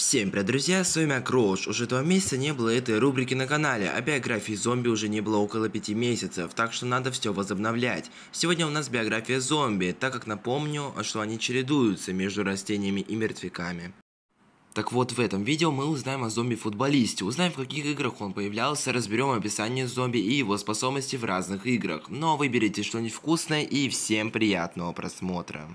Всем привет, друзья, с вами Акрош. Уже два месяца не было этой рубрики на канале, а биографии зомби уже не было около пяти месяцев, так что надо все возобновлять. Сегодня у нас биография зомби, так как напомню, что они чередуются между растениями и мертвяками. Так вот, в этом видео мы узнаем о зомби-футболисте, узнаем в каких играх он появлялся, разберем описание зомби и его способности в разных играх. Но ну, а выберите что-нибудь вкусное и всем приятного просмотра.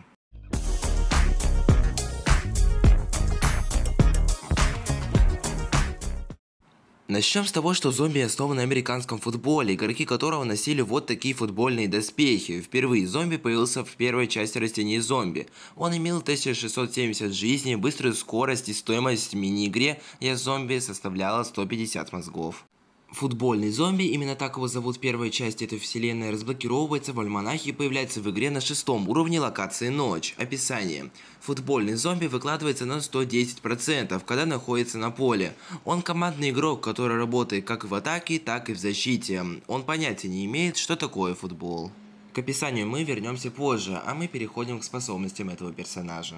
Начнем с того, что зомби основан на американском футболе, игроки которого носили вот такие футбольные доспехи. Впервые зомби появился в первой части растений зомби. Он имел 1670 жизней, быструю скорость и стоимость в мини-игре «Я зомби» составляла 150 мозгов. Футбольный зомби, именно так его зовут первая часть этой вселенной, разблокировывается в альманахе и появляется в игре на шестом уровне локации «Ночь». Описание. Футбольный зомби выкладывается на 110%, когда находится на поле. Он командный игрок, который работает как в атаке, так и в защите. Он понятия не имеет, что такое футбол. К описанию мы вернемся позже, а мы переходим к способностям этого персонажа.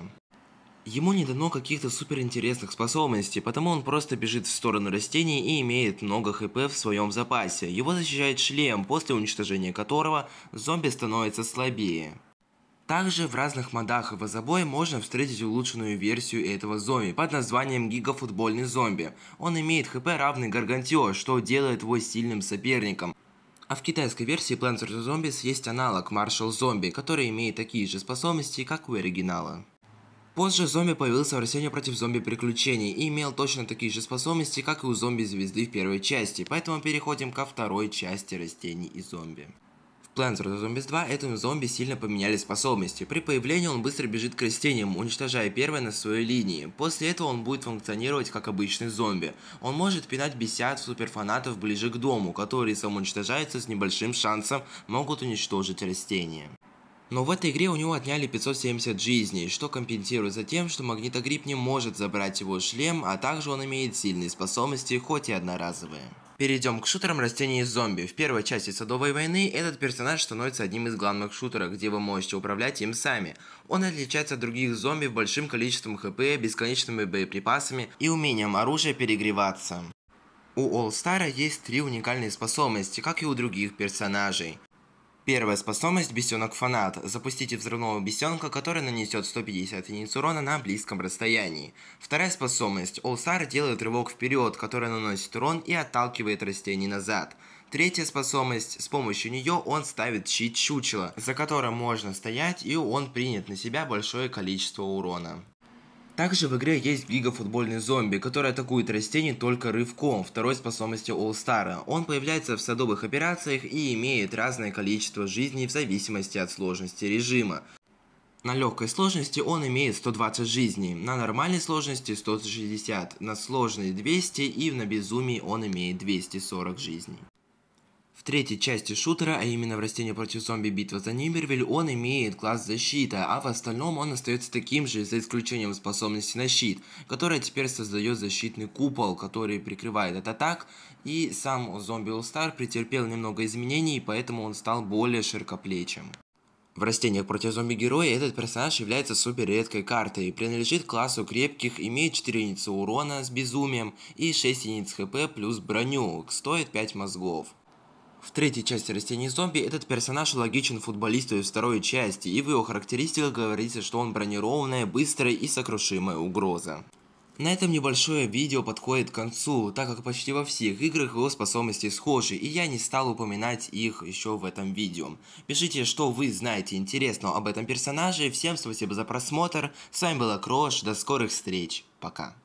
Ему не дано каких-то суперинтересных способностей, потому он просто бежит в сторону растений и имеет много хп в своем запасе. Его защищает шлем, после уничтожения которого зомби становится слабее. Также в разных модах и возобой можно встретить улучшенную версию этого зомби под названием Гигафутбольный зомби. Он имеет хп равный Гаргантио, что делает его сильным соперником. А в китайской версии Plants vs Zombies есть аналог Marshall Zombie, который имеет такие же способности, как у оригинала. Позже зомби появился в «Растение против зомби приключений» и имел точно такие же способности, как и у зомби-звезды в первой части, поэтому переходим ко второй части «Растений и зомби». В Plants vs. Zombies 2 этому зомби сильно поменяли способности. При появлении он быстро бежит к растениям, уничтожая первое на своей линии. После этого он будет функционировать как обычный зомби. Он может пинать бесят суперфанатов ближе к дому, которые самоуничтожаются с небольшим шансом могут уничтожить растения. Но в этой игре у него отняли 570 жизней, что компенсирует за тем, что магнитогрипп не может забрать его шлем, а также он имеет сильные способности, хоть и одноразовые. Перейдем к шутерам растений и зомби. В первой части Садовой войны этот персонаж становится одним из главных шутеров, где вы можете управлять им сами. Он отличается от других зомби большим количеством хп, бесконечными боеприпасами и умением оружия перегреваться. У All Star есть три уникальные способности, как и у других персонажей. Первая способность «Бесенок-фанат». Запустите взрывного бесенка, который нанесет 150 единиц урона на близком расстоянии. Вторая способность Олсар делает рывок вперед, который наносит урон и отталкивает растение назад. Третья способность, с помощью нее он ставит щит чучела, за которым можно стоять и он принят на себя большое количество урона. Также в игре есть гигафутбольный зомби, который атакует растения только рывком, второй способностью All-Star. Он появляется в садовых операциях и имеет разное количество жизней в зависимости от сложности режима. На легкой сложности он имеет 120 жизней, на нормальной сложности 160, на сложной 200 и на безумии он имеет 240 жизней третьей части шутера, а именно в "Растении против зомби. Битва за Нимервиль», он имеет класс защита, а в остальном он остается таким же, за исключением способности на щит, которая теперь создает защитный купол, который прикрывает от атак, и сам зомби Улстар претерпел немного изменений, поэтому он стал более широкоплечим. В растениях против зомби-героя этот персонаж является супер редкой картой, принадлежит классу крепких, имеет 4 единицы урона с безумием и 6 единиц хп плюс броню, стоит 5 мозгов. В третьей части «Растений зомби» этот персонаж логичен футболисту из второй части, и в его характеристиках говорится, что он бронированная, быстрая и сокрушимая угроза. На этом небольшое видео подходит к концу, так как почти во всех играх его способности схожи, и я не стал упоминать их еще в этом видео. Пишите, что вы знаете интересного об этом персонаже, всем спасибо за просмотр, с вами была Крош, до скорых встреч, пока.